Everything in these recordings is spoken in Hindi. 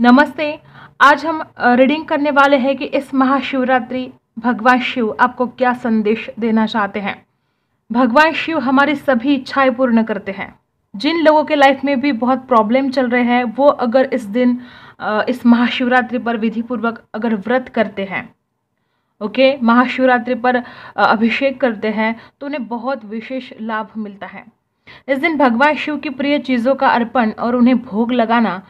नमस्ते आज हम रीडिंग करने वाले हैं कि इस महाशिवरात्रि भगवान शिव आपको क्या संदेश देना चाहते हैं भगवान शिव हमारी सभी इच्छाएं पूर्ण करते हैं जिन लोगों के लाइफ में भी बहुत प्रॉब्लम चल रहे हैं वो अगर इस दिन इस महाशिवरात्रि पर विधिपूर्वक अगर व्रत करते हैं ओके महाशिवरात्रि पर अभिषेक करते हैं तो उन्हें बहुत विशेष लाभ मिलता है इस दिन भगवान शिव की प्रिय चीज़ों का अर्पण और उन्हें भोग लगाना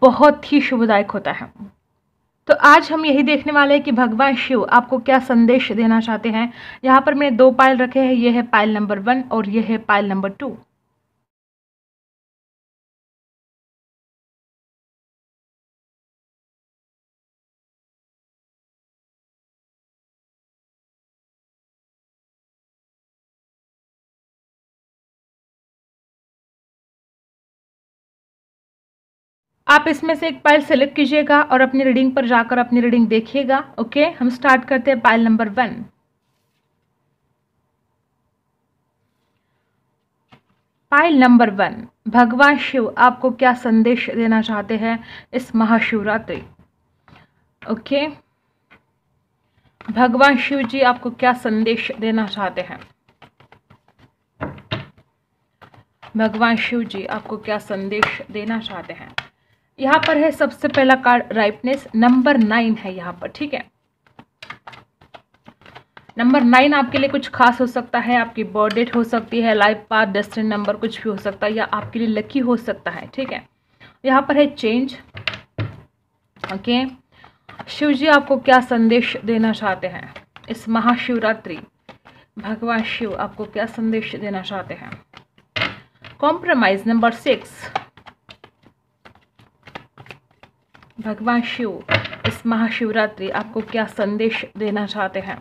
बहुत ही शुभदायक होता है तो आज हम यही देखने वाले हैं कि भगवान शिव आपको क्या संदेश देना चाहते हैं यहाँ पर मैंने दो पायल रखे हैं ये है पायल नंबर वन और ये है पायल नंबर टू आप इसमें से एक पाइल सेलेक्ट कीजिएगा और अपनी रीडिंग पर जाकर अपनी रीडिंग देखिएगा ओके हम स्टार्ट करते हैं pile number one pile number one भगवान शिव आपको क्या संदेश देना चाहते हैं इस महाशिवरात्रि ओके भगवान शिव जी आपको क्या संदेश देना चाहते हैं भगवान शिव जी आपको क्या संदेश देना चाहते हैं यहाँ पर है सबसे पहला कार्ड राइपनेस नंबर नाइन है यहाँ पर ठीक है नंबर नाइन आपके लिए कुछ खास हो सकता है आपकी बर्थ डेट हो सकती है लाइफ पार्ट डेस्टिन नंबर कुछ भी हो सकता है या आपके लिए लकी हो सकता है ठीक है यहाँ पर है चेंज ओके शिव जी आपको क्या संदेश देना चाहते हैं इस महाशिवरात्रि भगवान शिव आपको क्या संदेश देना चाहते हैं कॉम्प्रोमाइज नंबर सिक्स भगवान शिव इस महाशिवरात्रि आपको क्या संदेश देना चाहते हैं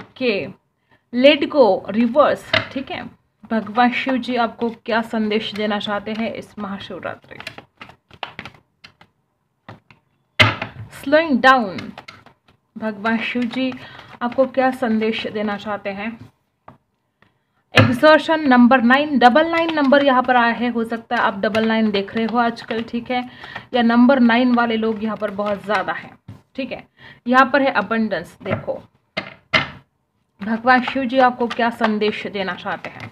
ओके लेट गो रिवर्स ठीक है भगवान शिव जी आपको क्या संदेश देना चाहते हैं इस महाशिवरात्रि स्लोइंग डाउन भगवान शिव जी आपको क्या संदेश देना चाहते हैं insertion number nine double nine number यहाँ पर आया है हो सकता है आप डबल नाइन देख रहे हो आजकल ठीक है या नंबर नाइन वाले लोग यहाँ पर बहुत ज़्यादा हैं ठीक है यहाँ पर है अबंडेंस देखो भगवान शिव जी आपको क्या संदेश देना चाहते हैं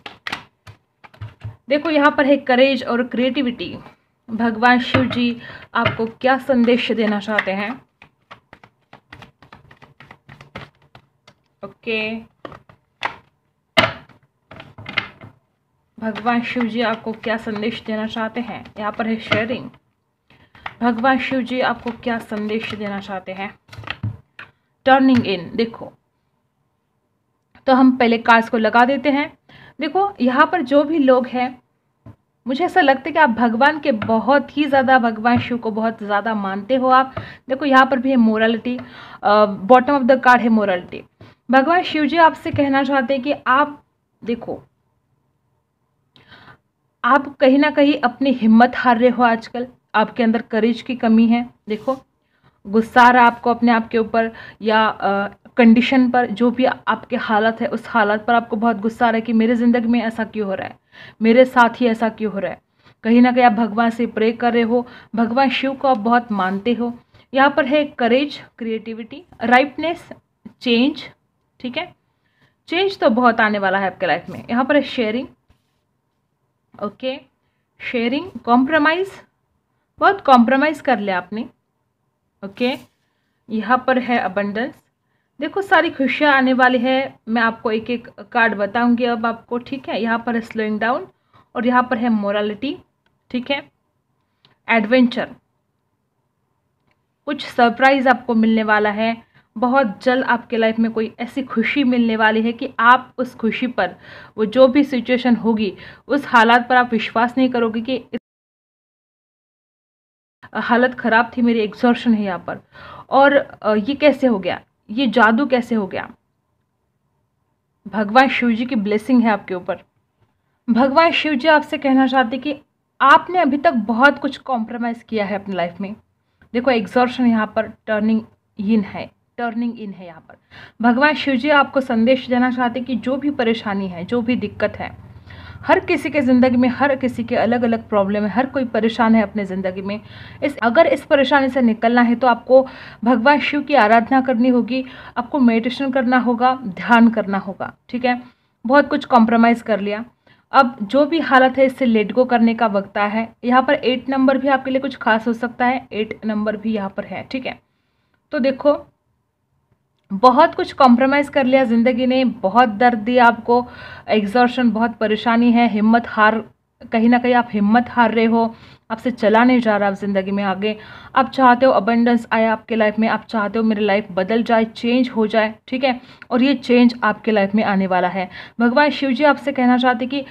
देखो यहाँ पर है करेज और क्रिएटिविटी भगवान शिव जी आपको क्या संदेश देना चाहते हैं ओके okay. भगवान शिव जी आपको क्या संदेश देना चाहते हैं यहाँ पर है शेयरिंग भगवान शिव जी आपको क्या संदेश देना चाहते हैं टर्निंग इन देखो तो हम पहले कार्ड्स को लगा देते हैं देखो यहाँ पर जो भी लोग हैं मुझे ऐसा लगता है कि आप भगवान के बहुत ही ज़्यादा भगवान शिव को बहुत ज़्यादा मानते हो आप देखो यहाँ पर भी है morality bottom of the card है मोरालिटी भगवान शिव जी आपसे कहना चाहते हैं कि आप देखो आप कहीं ना कहीं अपनी हिम्मत हार रहे हो आजकल आपके अंदर करेज की कमी है देखो गुस्सा रहा आपको अपने आप के ऊपर या कंडीशन पर जो भी आपके हालत है उस हालत पर आपको बहुत गुस्सा आ रहा है कि मेरे ज़िंदगी में ऐसा क्यों हो रहा है मेरे साथ ही ऐसा क्यों हो रहा है कहीं ना कहीं आप भगवान से प्रे कर रहे हो भगवान शिव को आप बहुत मानते हो यहाँ पर है करेज क्रिएटिविटी राइटनेस चेंज ठीक है चेंज तो बहुत आने वाला है आपके लाइफ में यहाँ पर है शेयरिंग ओके शेयरिंग कॉम्प्रोमाइज़ बहुत कॉम्प्रोमाइज़ कर लिया आपने ओके यहाँ पर है अबंडेंस देखो सारी खुशियाँ आने वाली है मैं आपको एक एक कार्ड बताऊंगी अब आपको ठीक है यहाँ पर है स्लोइंग डाउन और यहाँ पर है मोरालिटी ठीक है एडवेंचर कुछ सरप्राइज़ आपको मिलने वाला है बहुत जल्द आपके लाइफ में कोई ऐसी खुशी मिलने वाली है कि आप उस खुशी पर वो जो भी सिचुएशन होगी उस हालात पर आप विश्वास नहीं करोगे कि हालत ख़राब थी मेरी एग्जॉर्शन है यहाँ पर और ये कैसे हो गया ये जादू कैसे हो गया भगवान शिव जी की ब्लेसिंग है आपके ऊपर भगवान शिव जी आपसे कहना चाहते कि आपने अभी तक बहुत कुछ कॉम्प्रोमाइज़ किया है अपनी लाइफ में देखो एग्जॉर्शन यहाँ पर टर्निंग इन है टर्निंग इन है यहाँ पर भगवान शिव जी आपको संदेश देना चाहते हैं कि जो भी परेशानी है जो भी दिक्कत है हर किसी के ज़िंदगी में हर किसी के अलग अलग प्रॉब्लम है हर कोई परेशान है अपने ज़िंदगी में इस अगर इस परेशानी से निकलना है तो आपको भगवान शिव की आराधना करनी होगी आपको मेडिटेशन करना होगा ध्यान करना होगा ठीक है बहुत कुछ कॉम्प्रोमाइज़ कर लिया अब जो भी हालत है इससे लेट गो करने का वक्त आया है यहाँ पर एट नंबर भी आपके लिए कुछ खास हो सकता है एट नंबर भी यहाँ पर है ठीक है तो देखो बहुत कुछ कॉम्प्रोमाइज़ कर लिया ज़िंदगी ने बहुत दर्द दिया आपको एग्जॉर्शन बहुत परेशानी है हिम्मत हार कहीं ना कहीं आप हिम्मत हार रहे हो आपसे चला नहीं जा रहा आप ज़िंदगी में आगे आप चाहते हो अबंडेंस आए आपके लाइफ में आप चाहते हो मेरी लाइफ बदल जाए चेंज हो जाए ठीक है और ये चेंज आपके लाइफ में आने वाला है भगवान शिव जी आपसे कहना चाहते कि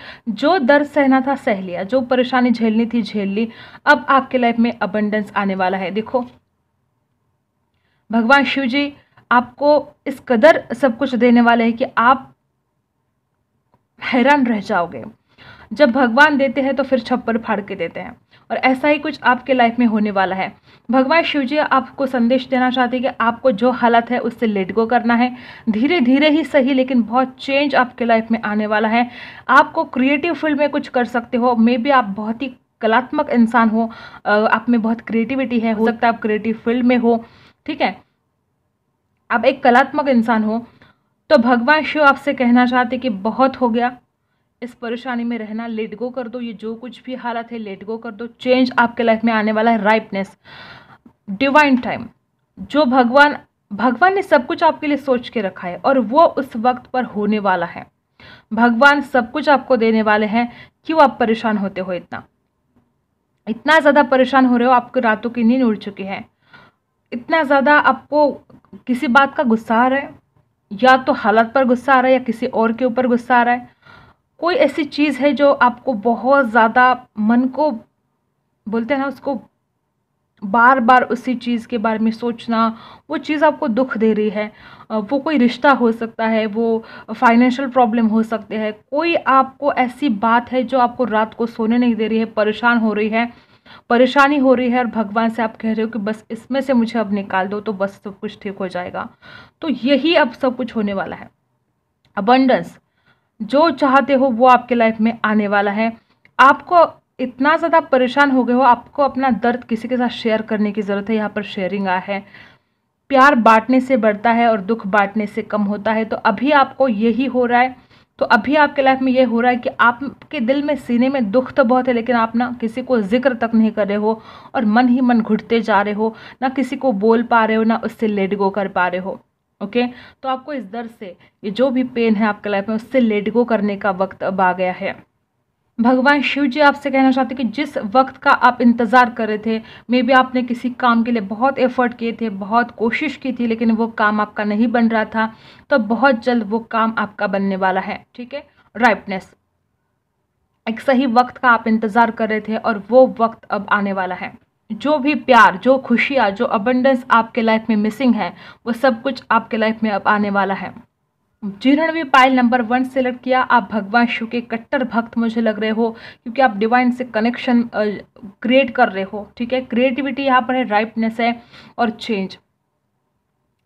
जो दर्द सहना था सह लिया जो परेशानी झेलनी थी झेल ली अब आपके लाइफ में अबंडेंस आने वाला है देखो भगवान शिव जी आपको इस कदर सब कुछ देने वाले हैं कि आप हैरान रह जाओगे जब भगवान देते हैं तो फिर छप्पर फाड़ के देते हैं और ऐसा ही कुछ आपके लाइफ में होने वाला है भगवान शिव जी आपको संदेश देना चाहते हैं कि आपको जो हालत है उससे लेट गो करना है धीरे धीरे ही सही लेकिन बहुत चेंज आपके लाइफ में आने वाला है आपको क्रिएटिव फील्ड में कुछ कर सकते हो मे बी आप बहुत ही कलात्मक इंसान हो आप में बहुत क्रिएटिविटी है हो सकता है आप क्रिएटिव फील्ड में हो ठीक है आप एक कलात्मक इंसान हो तो भगवान शिव आपसे कहना चाहते कि बहुत हो गया इस परेशानी में रहना लेट गो कर दो ये जो कुछ भी हालत है लेट गो कर दो चेंज आपके लाइफ में आने वाला है राइपनेस डिवाइन टाइम जो भगवान भगवान ने सब कुछ आपके लिए सोच के रखा है और वो उस वक्त पर होने वाला है भगवान सब कुछ आपको देने वाले हैं क्यों आप परेशान होते हो इतना इतना ज़्यादा परेशान हो रहे हो आपको रातों की नींद उड़ चुकी है इतना ज़्यादा आपको किसी बात का गुस्सा आ रहा है या तो हालत पर गुस्सा आ रहा है या किसी और के ऊपर गुस्सा आ रहा है कोई ऐसी चीज़ है जो आपको बहुत ज़्यादा मन को बोलते हैं ना उसको बार बार उसी चीज़ के बारे में सोचना वो चीज़ आपको दुख दे रही है वो कोई रिश्ता हो सकता है वो फाइनेंशियल प्रॉब्लम हो सकते हैं कोई आपको ऐसी बात है जो आपको रात को सोने नहीं दे रही है परेशान हो रही है परेशानी हो रही है और भगवान से आप कह रहे हो कि बस इसमें से मुझे अब निकाल दो तो बस सब कुछ ठीक हो जाएगा तो यही अब सब कुछ होने वाला है अबंडस जो चाहते हो वो आपके लाइफ में आने वाला है आपको इतना ज़्यादा परेशान हो गए हो आपको अपना दर्द किसी के साथ शेयर करने की ज़रूरत है यहाँ पर शेयरिंग आ है प्यार बांटने से बढ़ता है और दुख बांटने से कम होता है तो अभी आपको यही हो रहा है तो अभी आपके लाइफ में ये हो रहा है कि आपके दिल में सीने में दुख तो बहुत है लेकिन आप ना किसी को जिक्र तक नहीं कर रहे हो और मन ही मन घुटते जा रहे हो ना किसी को बोल पा रहे हो ना उससे लेट गो कर पा रहे हो ओके तो आपको इस दर से ये जो भी पेन है आपके लाइफ में उससे लेट गो करने का वक्त अब आ गया है भगवान शिव जी आपसे कहना चाहते कि जिस वक्त का आप इंतज़ार कर रहे थे मे बी आपने किसी काम के लिए बहुत एफर्ट किए थे बहुत कोशिश की थी लेकिन वो काम आपका नहीं बन रहा था तो बहुत जल्द वो काम आपका बनने वाला है ठीक है राइटनेस एक सही वक्त का आप इंतज़ार कर रहे थे और वो वक्त अब आने वाला है जो भी प्यार जो खुशियाँ जो अबंडेंस आपके लाइफ में मिसिंग है वो सब कुछ आपके लाइफ में अब आने वाला है भी पाइल नंबर वन सेलेक्ट किया आप भगवान शिव के कट्टर भक्त मुझे लग रहे हो क्योंकि आप डिवाइन से कनेक्शन क्रिएट कर रहे हो ठीक है क्रिएटिविटी यहाँ पर है राइटनेस है और चेंज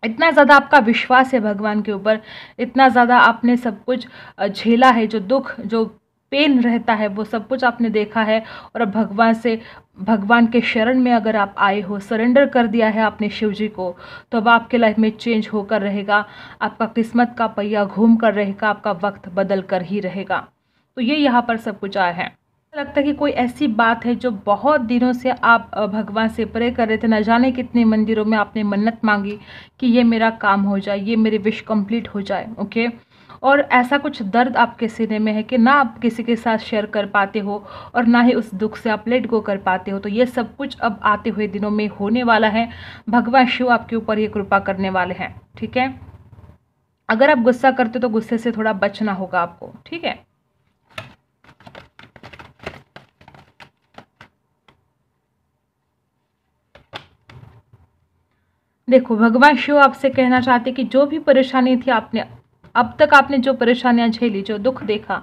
इतना ज़्यादा आपका विश्वास है भगवान के ऊपर इतना ज़्यादा आपने सब कुछ झेला है जो दुख जो पेन रहता है वो सब कुछ आपने देखा है और अब भगवान से भगवान के शरण में अगर आप आए हो सरेंडर कर दिया है आपने शिव जी को तो अब आपके लाइफ में चेंज होकर रहेगा आपका किस्मत का पहिया घूम कर रहेगा आपका वक्त बदल कर ही रहेगा तो ये यहाँ पर सब कुछ आया है लगता है कि कोई ऐसी बात है जो बहुत दिनों से आप भगवान से प्रे कर रहे थे न जाने कितने मंदिरों में आपने मन्नत मांगी कि ये मेरा काम हो जाए ये मेरी विश कंप्लीट हो जाए ओके okay? और ऐसा कुछ दर्द आपके सीने में है कि ना आप किसी के साथ शेयर कर पाते हो और ना ही उस दुख से आप लेट गो कर पाते हो तो ये सब कुछ अब आते हुए दिनों में होने वाला है भगवान शिव आपके ऊपर ये कृपा करने वाले हैं ठीक है अगर आप गुस्सा करते हो तो गुस्से से थोड़ा बचना होगा आपको ठीक है देखो भगवान शिव आपसे कहना चाहते कि जो भी परेशानी थी आपने अब तक आपने जो परेशानियां झेली जो दुख देखा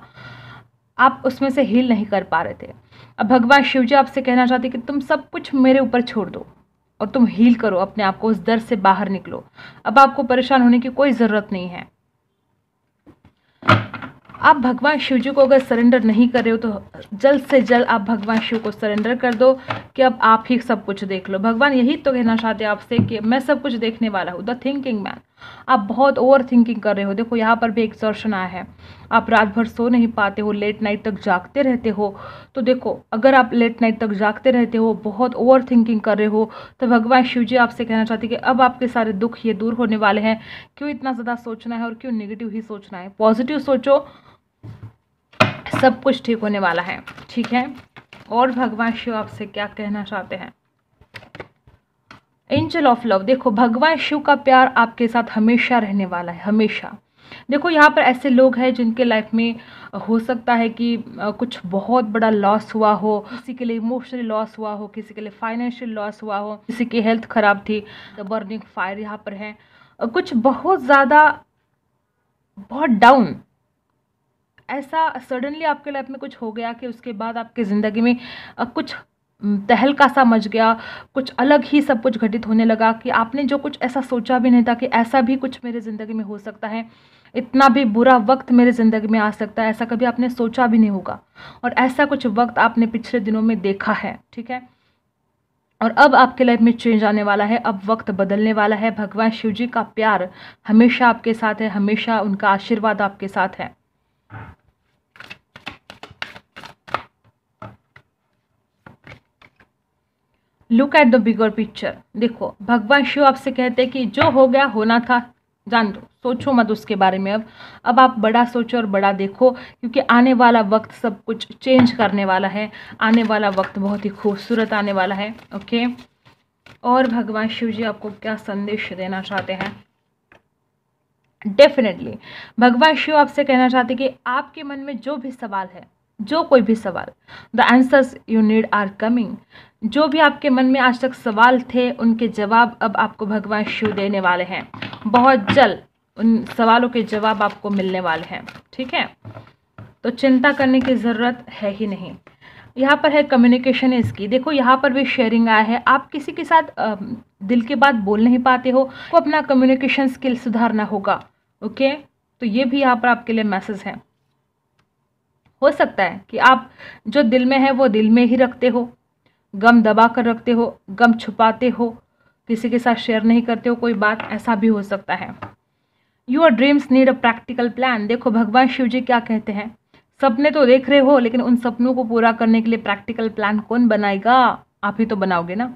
आप उसमें से हील नहीं कर पा रहे थे अब भगवान शिव जी आपसे कहना चाहते कि तुम सब कुछ मेरे ऊपर छोड़ दो और तुम हील करो अपने आप को उस दर से बाहर निकलो अब आपको परेशान होने की कोई ज़रूरत नहीं है आप भगवान शिव जी को अगर सरेंडर नहीं कर रहे हो तो जल्द से जल्द आप भगवान शिव को सरेंडर कर दो कि अब आप ही सब कुछ देख लो भगवान यही तो कहना चाहते आपसे कि मैं सब कुछ देखने वाला हूँ द थिंकिंग मैन आप बहुत ओवर थिंकिंग कर रहे हो देखो यहाँ पर भी एक्सर्शन आया है आप रात भर सो नहीं पाते हो लेट नाइट तक जागते रहते हो तो देखो अगर आप लेट नाइट तक जागते रहते हो बहुत ओवर थिंकिंग कर रहे हो तो भगवान शिव जी आपसे कहना चाहते कि अब आपके सारे दुख ये दूर होने वाले हैं क्यों इतना ज़्यादा सोचना है और क्यों निगेटिव ही सोचना है पॉजिटिव सोचो सब कुछ ठीक होने वाला है ठीक है और भगवान शिव आपसे क्या कहना चाहते हैं एंजल ऑफ लव देखो भगवान शिव का प्यार आपके साथ हमेशा रहने वाला है हमेशा देखो यहाँ पर ऐसे लोग हैं जिनके लाइफ में हो सकता है कि कुछ बहुत बड़ा लॉस हुआ हो किसी के लिए इमोशनल लॉस हुआ हो किसी के लिए फाइनेंशियल लॉस हुआ हो किसी की हेल्थ ख़राब थी द बर्निंग फायर यहाँ पर है कुछ बहुत ज़्यादा बहुत डाउन ऐसा सडनली आपके लाइफ में कुछ हो गया कि उसके बाद आपकी ज़िंदगी में कुछ तहलका सा मच गया कुछ अलग ही सब कुछ घटित होने लगा कि आपने जो कुछ ऐसा सोचा भी नहीं था कि ऐसा भी कुछ मेरे ज़िंदगी में हो सकता है इतना भी बुरा वक्त मेरे ज़िंदगी में आ सकता है ऐसा कभी आपने सोचा भी नहीं होगा और ऐसा कुछ वक्त आपने पिछले दिनों में देखा है ठीक है और अब आपके लाइफ में चेंज आने वाला है अब वक्त बदलने वाला है भगवान शिव जी का प्यार हमेशा आपके साथ है हमेशा उनका आशीर्वाद आपके साथ है look at the bigger picture देखो भगवान शिव आपसे कहते हैं कि जो हो गया होना था जान दो सोचो मत उसके बारे में अब अब आप बड़ा सोचो और बड़ा देखो क्योंकि आने वाला वक्त सब कुछ चेंज करने वाला है आने वाला वक्त बहुत ही खूबसूरत आने वाला है ओके और भगवान शिव जी आपको क्या संदेश देना चाहते हैं डेफिनेटली भगवान शिव आपसे कहना चाहते हैं कि आपके मन में जो भी सवाल है जो कोई भी सवाल the answers you need are coming जो भी आपके मन में आज तक सवाल थे उनके जवाब अब आपको भगवान शिव देने वाले हैं बहुत जल्द उन सवालों के जवाब आपको मिलने वाले हैं ठीक है तो चिंता करने की ज़रूरत है ही नहीं यहाँ पर है कम्युनिकेशन इसकी देखो यहाँ पर भी शेयरिंग आया है आप किसी के साथ दिल की बात बोल नहीं पाते हो तो अपना कम्युनिकेशन स्किल सुधारना होगा ओके तो ये भी यहाँ पर आपके लिए मैसेज है हो सकता है कि आप जो दिल में है वो दिल में ही रखते हो गम दबा कर रखते हो गम छुपाते हो किसी के साथ शेयर नहीं करते हो कोई बात ऐसा भी हो सकता है your dreams need a practical plan देखो भगवान शिव जी क्या कहते हैं सपने तो देख रहे हो लेकिन उन सपनों को पूरा करने के लिए प्रैक्टिकल प्लान कौन बनाएगा आप ही तो बनाओगे ना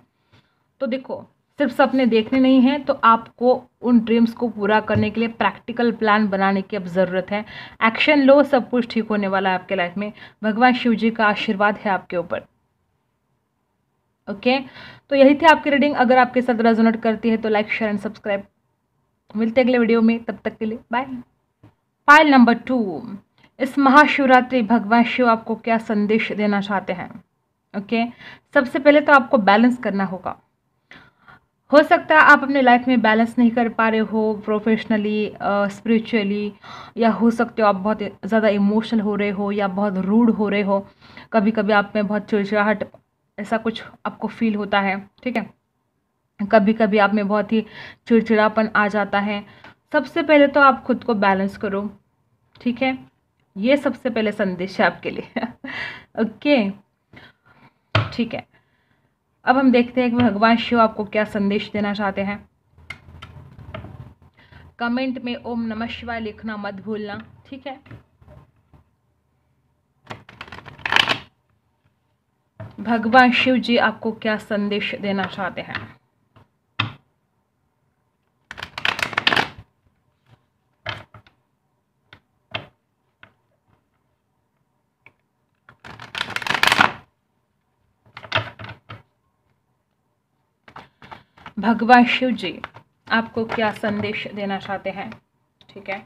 तो देखो सिर्फ सपने देखने नहीं हैं तो आपको उन ड्रीम्स को पूरा करने के लिए प्रैक्टिकल प्लान बनाने की अब ज़रूरत है एक्शन लो सब कुछ ठीक होने वाला है आपके लाइफ में भगवान शिव जी का आशीर्वाद है आपके ऊपर ओके तो यही थी आपकी रीडिंग अगर आपके साथ रेजोनेट करती है तो लाइक शेयर एंड सब्सक्राइब मिलते अगले वीडियो में तब तक के लिए बाय फाइल नंबर टू इस महाशिवरात्रि भगवान शिव आपको क्या संदेश देना चाहते हैं ओके सबसे पहले तो आपको बैलेंस करना होगा हो सकता है आप अपने लाइफ में बैलेंस नहीं कर पा रहे हो प्रोफेशनली स्पिरिचुअली या हो सकते हो आप बहुत ज़्यादा इमोशनल हो रहे हो या बहुत रूड हो रहे हो कभी कभी आप में बहुत चिड़चिड़ाहट ऐसा कुछ आपको फील होता है ठीक है कभी कभी आप में बहुत ही चिड़चिड़ापन आ जाता है सबसे पहले तो आप खुद को बैलेंस करो ठीक है ये सबसे पहले संदेश है आपके लिए ओके ठीक है अब हम देखते हैं कि भगवान शिव आपको क्या संदेश देना चाहते हैं कमेंट में ओम नमः शिवाय लिखना मत भूलना ठीक है भगवान शिव जी आपको क्या संदेश देना चाहते हैं भगवान शिव जी आपको क्या संदेश देना चाहते हैं ठीक है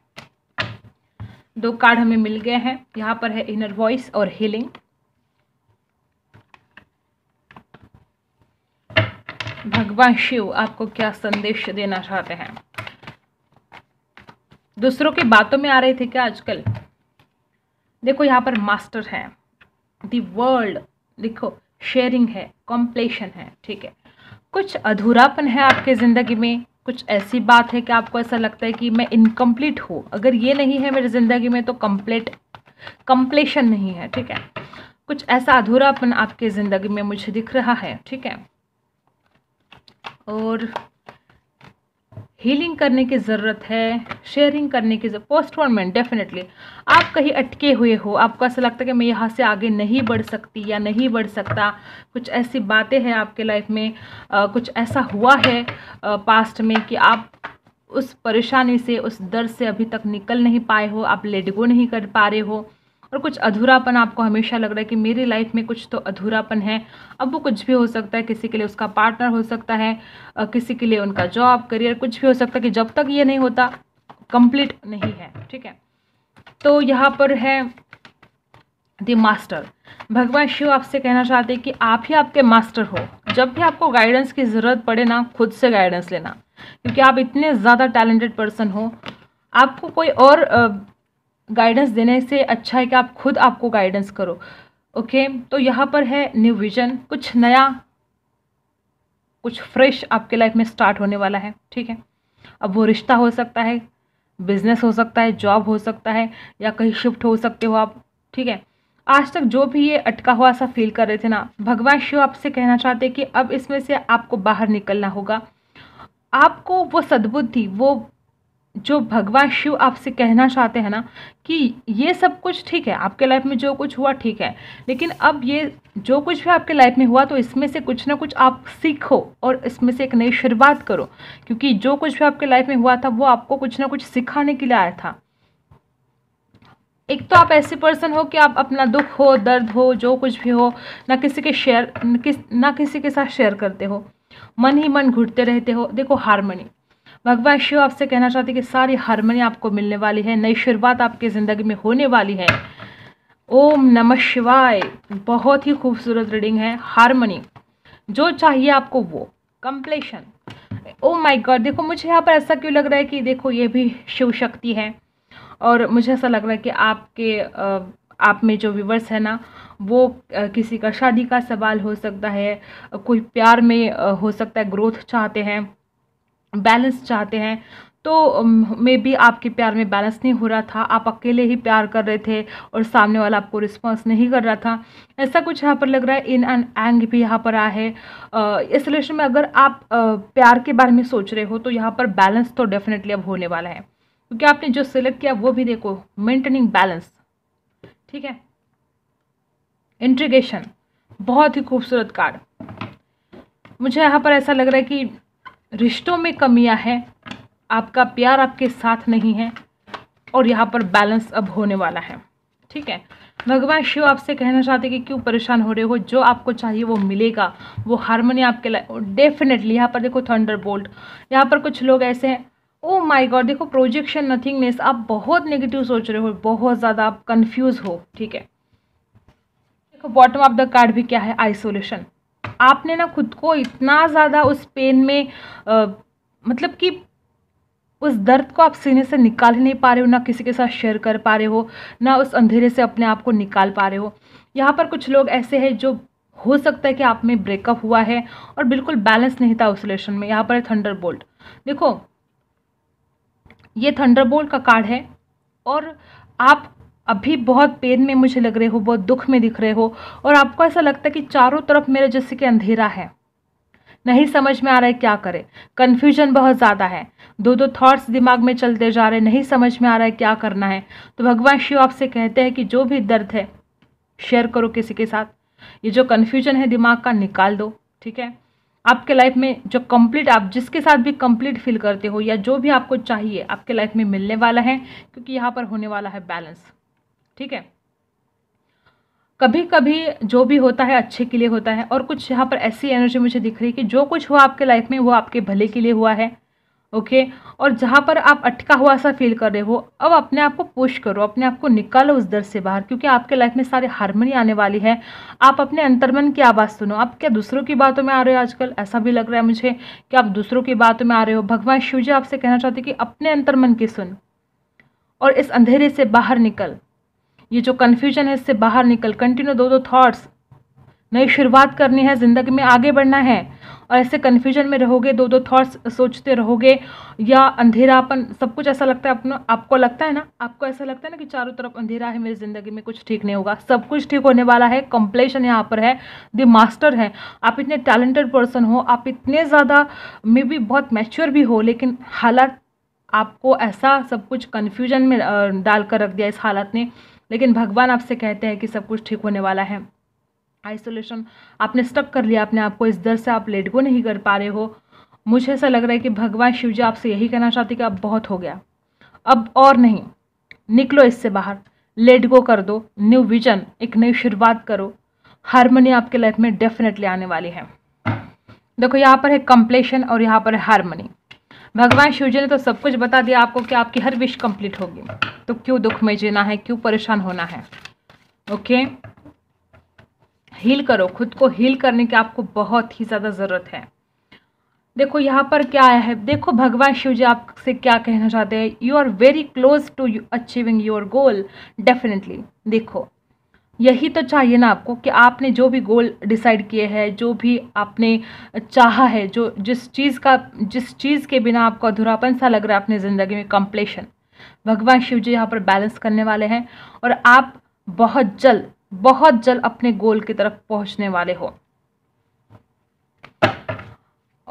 दो कार्ड हमें मिल गए हैं यहाँ पर है इनर वॉइस और हीलिंग भगवान शिव आपको क्या संदेश देना चाहते हैं दूसरों की बातों में आ रहे थे क्या आजकल देखो यहाँ पर मास्टर है दी वर्ल्ड देखो शेयरिंग है कॉम्प्लेशन है ठीक है कुछ अधूरापन है आपके ज़िंदगी में कुछ ऐसी बात है कि आपको ऐसा लगता है कि मैं इनकम्प्लीट हूँ अगर ये नहीं है मेरी ज़िंदगी में तो कम्प्लीट कम्प्लेशन नहीं है ठीक है कुछ ऐसा अधूरापन आपके ज़िंदगी में मुझे दिख रहा है ठीक है और हीलिंग करने की ज़रूरत है शेयरिंग करने की पोस्टपोनमेंट डेफिनेटली आप कहीं अटके हुए हो आपको ऐसा लगता है कि मैं यहाँ से आगे नहीं बढ़ सकती या नहीं बढ़ सकता कुछ ऐसी बातें हैं आपके लाइफ में आ, कुछ ऐसा हुआ है आ, पास्ट में कि आप उस परेशानी से उस दर्द से अभी तक निकल नहीं पाए हो आप लेडगो नहीं कर पा रहे हो और कुछ अधूरापन आपको हमेशा लग रहा है कि मेरी लाइफ में कुछ तो अधूरापन है अब वो कुछ भी हो सकता है किसी के लिए उसका पार्टनर हो सकता है किसी के लिए उनका जॉब करियर कुछ भी हो सकता है कि जब तक ये नहीं होता कंप्लीट नहीं है ठीक है तो यहाँ पर है द मास्टर भगवान शिव आपसे कहना चाहते हैं कि आप ही आपके मास्टर हो जब भी आपको गाइडेंस की ज़रूरत पड़े ना खुद से गाइडेंस लेना क्योंकि आप इतने ज़्यादा टैलेंटेड पर्सन हो आपको कोई और गाइडेंस देने से अच्छा है कि आप खुद आपको गाइडेंस करो ओके तो यहाँ पर है न्यू विजन कुछ नया कुछ फ्रेश आपके लाइफ में स्टार्ट होने वाला है ठीक है अब वो रिश्ता हो सकता है बिजनेस हो सकता है जॉब हो सकता है या कहीं शिफ्ट हो सकते हो आप ठीक है आज तक जो भी ये अटका हुआ सा फील कर रहे थे ना भगवान शिव आपसे कहना चाहते कि अब इसमें से आपको बाहर निकलना होगा आपको वो सद्बुद्धि वो जो भगवान शिव आपसे कहना चाहते हैं ना कि ये सब कुछ ठीक है आपके लाइफ में जो कुछ हुआ ठीक है लेकिन अब ये जो कुछ भी आपके लाइफ में हुआ तो इसमें से कुछ ना कुछ आप सीखो और इसमें से एक नई शुरुआत करो क्योंकि जो कुछ भी आपके लाइफ में हुआ था वो आपको कुछ ना कुछ सिखाने के लिए आया था एक तो आप ऐसे पर्सन हो कि आप अपना दुख हो दर्द हो जो कुछ भी हो ना किसी के शेयर किस ना किसी के साथ शेयर करते हो मन ही मन घुटते रहते हो देखो हारमोनी भगवान शिव आपसे कहना चाहते हैं कि सारी हारमोनी आपको मिलने वाली है नई शुरुआत आपकी ज़िंदगी में होने वाली है ओम नमः शिवाय बहुत ही खूबसूरत रीडिंग है हारमोनी जो चाहिए आपको वो कंप्लेशन ओ माय गॉड देखो मुझे यहाँ पर ऐसा क्यों लग रहा है कि देखो ये भी शिव शक्ति है और मुझे ऐसा लग रहा है कि आपके आप में जो व्यूवर्स है ना वो किसी का शादी का सवाल हो सकता है कोई प्यार में हो सकता है ग्रोथ चाहते हैं बैलेंस चाहते हैं तो मे भी आपके प्यार में बैलेंस नहीं हो रहा था आप अकेले ही प्यार कर रहे थे और सामने वाला आपको रिस्पांस नहीं कर रहा था ऐसा कुछ यहाँ पर लग रहा है इन एंड एंग भी यहाँ पर आया है इस रिलेशन में अगर आप प्यार के बारे में सोच रहे हो तो यहाँ पर बैलेंस तो डेफिनेटली अब होने वाला है क्योंकि आपने जो सिलेक्ट किया वो भी देखो मेंटेनिंग बैलेंस ठीक है इंट्रीगेशन बहुत ही खूबसूरत कार्ड मुझे यहाँ पर ऐसा लग रहा है कि रिश्तों में कमियां हैं आपका प्यार आपके साथ नहीं है और यहाँ पर बैलेंस अब होने वाला है ठीक है भगवान शिव आपसे कहना चाहते कि क्यों परेशान हो रहे हो जो आपको चाहिए वो मिलेगा वो हारमोनी आपके लाइफ डेफिनेटली यहाँ पर देखो थंडर बोल्ट यहाँ पर कुछ लोग ऐसे हैं ओ माय गॉड देखो प्रोजेक्शन नथिंगनेस आप बहुत नेगेटिव सोच रहे हो बहुत ज़्यादा आप कन्फ्यूज़ हो ठीक है देखो बॉटम ऑफ द कार्ड भी क्या है आइसोलेशन आपने ना खुद को इतना ज़्यादा उस पेन में आ, मतलब कि उस दर्द को आप सीने से निकाल ही नहीं पा रहे हो ना किसी के साथ शेयर कर पा रहे हो ना उस अंधेरे से अपने आप को निकाल पा रहे हो यहाँ पर कुछ लोग ऐसे हैं जो हो सकता है कि आप में ब्रेकअप हुआ है और बिल्कुल बैलेंस नहीं था उस रिलेशन में यहाँ पर है थंडर बोल्ट देखो ये थंडर बोल्ट का कार्ड है और आप अभी बहुत पेन में मुझे लग रहे हो बहुत दुख में दिख रहे हो और आपको ऐसा लगता है कि चारों तरफ मेरे जैसे कि अंधेरा है नहीं समझ में आ रहा है क्या करें कन्फ्यूजन बहुत ज़्यादा है दो दो थॉट्स दिमाग में चलते जा रहे नहीं समझ में आ रहा है क्या करना है तो भगवान शिव आपसे कहते हैं कि जो भी दर्द है शेयर करो किसी के साथ ये जो कन्फ्यूजन है दिमाग का निकाल दो ठीक है आपके लाइफ में जो कंप्लीट आप जिसके साथ भी कंप्लीट फील करते हो या जो भी आपको चाहिए आपके लाइफ में मिलने वाला है क्योंकि यहाँ पर होने वाला है बैलेंस ठीक है कभी कभी जो भी होता है अच्छे के लिए होता है और कुछ यहाँ पर ऐसी एनर्जी मुझे दिख रही है कि जो कुछ हुआ आपके लाइफ में वो आपके भले के लिए हुआ है ओके और जहाँ पर आप अटका हुआ सा फील कर रहे हो अब अपने आप को पुश करो अपने आप को निकालो उस दर से बाहर क्योंकि आपके लाइफ में सारी हारमोनी आने वाली है आप अपने अंतर्मन की आवाज़ सुनो आप क्या दूसरों की बातों में आ रहे हो आजकल ऐसा भी लग रहा है मुझे कि आप दूसरों की बातों में आ रहे हो भगवान शिव जी आपसे कहना चाहते कि अपने अंतर्मन की सुन और इस अंधेरे से बाहर निकल ये जो कन्फ्यूजन है इससे बाहर निकल कंटिन्यू दो दो थाट्स नई शुरुआत करनी है ज़िंदगी में आगे बढ़ना है और ऐसे कन्फ्यूजन में रहोगे दो दो थाट्स सोचते रहोगे या अंधेरापन सब कुछ ऐसा लगता है अपना आपको लगता है ना आपको ऐसा लगता है ना कि चारों तरफ अंधेरा है मेरी ज़िंदगी में कुछ ठीक नहीं होगा सब कुछ ठीक होने वाला है कॉम्पलेशन यहाँ पर है द मास्टर है आप इतने टैलेंटेड पर्सन हो आप इतने ज़्यादा मे भी बहुत मैच्योर भी हो लेकिन हालात आपको ऐसा सब कुछ कन्फ्यूजन में डालकर रख दिया इस हालत ने लेकिन भगवान आपसे कहते हैं कि सब कुछ ठीक होने वाला है आइसोलेशन आपने स्टक कर लिया अपने आप को इस दर से आप लेट गो नहीं कर पा रहे हो मुझे ऐसा लग रहा है कि भगवान शिव जी आपसे यही कहना चाहते कि अब बहुत हो गया अब और नहीं निकलो इससे बाहर लेट गो कर दो न्यू विजन एक नई शुरुआत करो हारमोनी आपके लाइफ में डेफिनेटली आने वाली है देखो यहाँ पर है कंप्लेशन और यहाँ पर है हारमोनी भगवान शिव जी ने तो सब कुछ बता दिया आपको कि आपकी हर विश कंप्लीट होगी तो क्यों दुख में जीना है क्यों परेशान होना है ओके हील करो खुद को हील करने की आपको बहुत ही ज़्यादा ज़रूरत है देखो यहाँ पर क्या आया है देखो भगवान शिव जी आपसे क्या कहना चाहते हैं you are very close to achieving your goal definitely देखो यही तो चाहिए ना आपको कि आपने जो भी गोल डिसाइड किए हैं जो भी आपने चाहा है जो जिस चीज़ का जिस चीज़ के बिना आपको अधूरापन सा लग रहा है अपनी ज़िंदगी में कम्प्लेशन भगवान शिव जी यहाँ पर बैलेंस करने वाले हैं और आप बहुत जल्द बहुत जल्द अपने गोल की तरफ पहुँचने वाले हो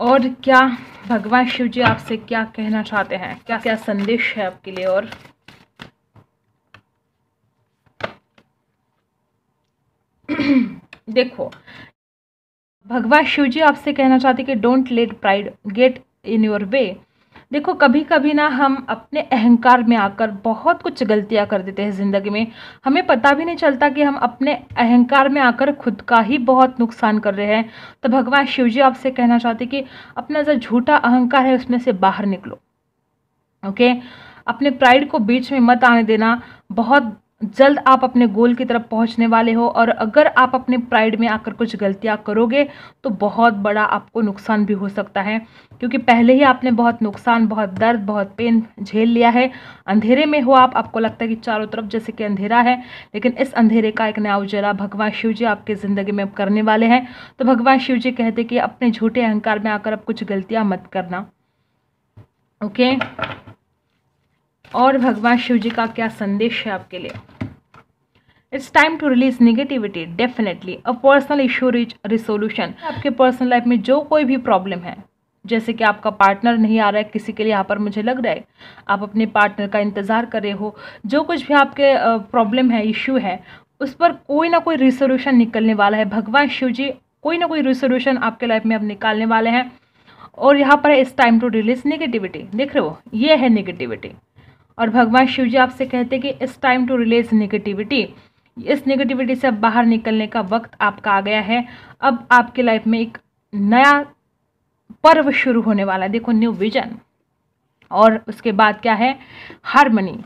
और क्या भगवान शिव जी आपसे क्या कहना चाहते हैं क्या क्या संदेश है आपके लिए और देखो भगवान शिव जी आपसे कहना चाहते कि don't let pride get in your way देखो कभी कभी ना हम अपने अहंकार में आकर बहुत कुछ गलतियां कर देते हैं ज़िंदगी में हमें पता भी नहीं चलता कि हम अपने अहंकार में आकर खुद का ही बहुत नुकसान कर रहे हैं तो भगवान शिव जी आपसे कहना चाहते कि अपना जो झूठा अहंकार है उसमें से बाहर निकलो ओके अपने प्राइड को बीच में मत आने देना बहुत जल्द आप अपने गोल की तरफ पहुंचने वाले हो और अगर आप अपने प्राइड में आकर कुछ गलतियां करोगे तो बहुत बड़ा आपको नुकसान भी हो सकता है क्योंकि पहले ही आपने बहुत नुकसान बहुत दर्द बहुत पेन झेल लिया है अंधेरे में हो आप आपको लगता है कि चारों तरफ जैसे कि अंधेरा है लेकिन इस अंधेरे का एक नया उजाला भगवान शिव जी आपके ज़िंदगी में अब करने वाले हैं तो भगवान शिव जी कहते कि अपने झूठे अहंकार में आकर अब कुछ गलतियाँ मत करना ओके और भगवान शिव जी का क्या संदेश है आपके लिए it's time to release negativity definitely a personal issue reach resolution आपके पर्सनल लाइफ में जो कोई भी प्रॉब्लम है जैसे कि आपका पार्टनर नहीं आ रहा है किसी के लिए यहाँ पर मुझे लग रहा है आप अपने पार्टनर का इंतज़ार कर रहे हो जो कुछ भी आपके प्रॉब्लम है इश्यू है उस पर कोई ना कोई रिसोल्यूशन निकलने वाला है भगवान शिव जी कोई ना कोई रिसोल्यूशन आपके लाइफ में अब निकालने वाले हैं और यहाँ पर इस टाइम टू रिलीज नेगेटिविटी देख रहे हो ये है नेगेटिविटी और भगवान शिव जी आपसे कहते हैं कि it's time to release negativity इस नेगेटिविटी से अब बाहर निकलने का वक्त आपका आ गया है अब आपके लाइफ में एक नया पर्व शुरू होने वाला है देखो न्यू विजन और उसके बाद क्या है हारमनी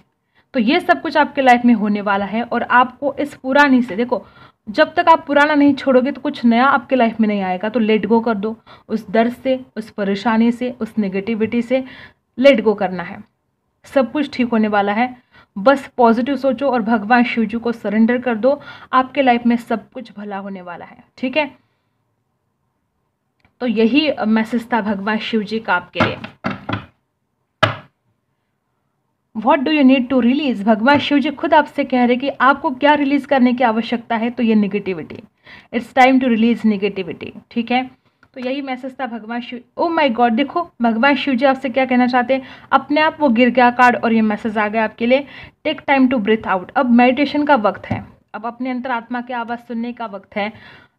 तो ये सब कुछ आपके लाइफ में होने वाला है और आपको इस पुरानी से देखो जब तक आप पुराना नहीं छोड़ोगे तो कुछ नया आपके लाइफ में नहीं आएगा तो लेट गो कर दो उस दर्द से उस परेशानी से उस नेगेटिविटी से लेट गो करना है सब कुछ ठीक होने वाला है बस पॉजिटिव सोचो और भगवान शिव जी को सरेंडर कर दो आपके लाइफ में सब कुछ भला होने वाला है ठीक है तो यही मैसेज था भगवान शिव जी का आपके लिए what do you need to release भगवान शिव जी खुद आपसे कह रहे कि आपको क्या रिलीज करने की आवश्यकता है तो ये negativity it's time to release negativity ठीक है तो यही मैसेज था भगवान शिव ओ माय गॉड देखो भगवान शिव जी आपसे क्या कहना चाहते हैं अपने आप वो गिर गया कार्ड और ये मैसेज आ गया आपके लिए take time to breathe out अब मेडिटेशन का वक्त है अब अपने अंतरात्मा की आवाज़ सुनने का वक्त है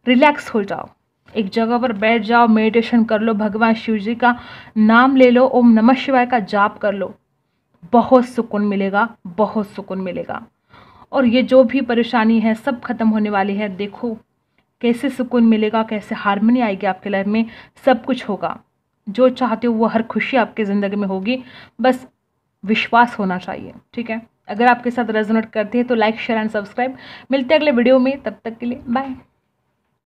रिलैक्स हो जाओ एक जगह पर बैठ जाओ मेडिटेशन कर लो भगवान शिव जी का नाम ले लो ओम नमः शिवाय का जाप कर लो बहुत सुकून मिलेगा बहुत सुकून मिलेगा और ये जो भी परेशानी है सब खत्म होने वाली है देखो कैसे सुकून मिलेगा कैसे हारमोनी आएगी आपके लाइफ में सब कुछ होगा जो चाहते हो वो हर खुशी आपके ज़िंदगी में होगी बस विश्वास होना चाहिए ठीक है अगर आपके साथ रेजोनेट करती है तो लाइक शेयर एंड सब्सक्राइब मिलते हैं अगले वीडियो में तब तक के लिए बाय